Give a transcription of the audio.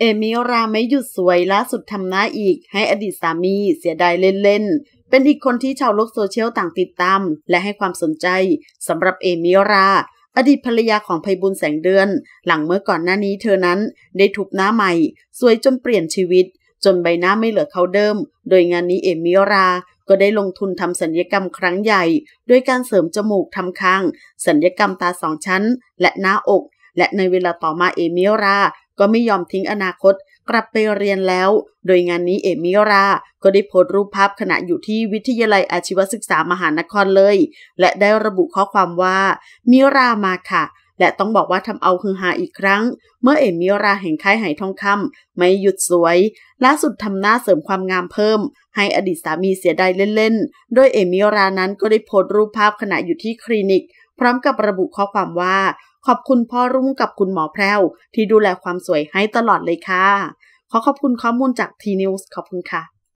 เอมิราไม่หยุดสวยล่าสุดทำหน้าอีกให้อดีตสามีเสียดายเล่นๆ เป็นอีกคนที่ชาวโลกโซเชียลต่างติดตาม และให้ความสนใจสำหรับเอมิรา อดีตภรรยาของไพบุญแสงเดือน หลังเมื่อก่อนหน้านี้เธอนั้น ได้ทุบหน้าใหม่ สวยจนเปลี่ยนชีวิต จนใบหน้าไม่เหลือเขาเดิม โดยงานนี้เอมิราก็ได้ลงทุนทำสัญญกรรมครั้งใหญ่ ด้วยการเสริมจมูกทำคาง สัญญกรรมตาสองชั้น และหน้าอก และในเวลาต่อมาเอมิราก็ไม่ยอมทิ้งอนาคตกลับไปเรียนแล้ว โดยงานนี้เอมิราก็ได้โพสต์รูปภาพขณะอยู่ที่วิทยาลัยอาชีวศึกษามหานครเลย และได้ระบุข้อความว่า มิรามาค่ะ และต้องบอกว่าทำเอาฮือฮาอีกครั้ง เมื่อเอมิราแห่งค่ายไหทองคำไม่หยุดสวยล่าสุดทำหน้าเสริมความงามเพิ่ม ให้อดีตสามีเสียดายเล่นๆโดยเอมิรานั้นก็ได้โพสต์รูปภาพขณะอยู่ที่คลินิกพร้อมกับระบุข้อความว่า ขอบคุณพ่อรุ่งกับคุณหมอแพรวที่ดูแลความสวยให้ตลอดเลยค่ะ ขอขอบคุณข้อมูลจากทีนิวส์ขอบคุณค่ะ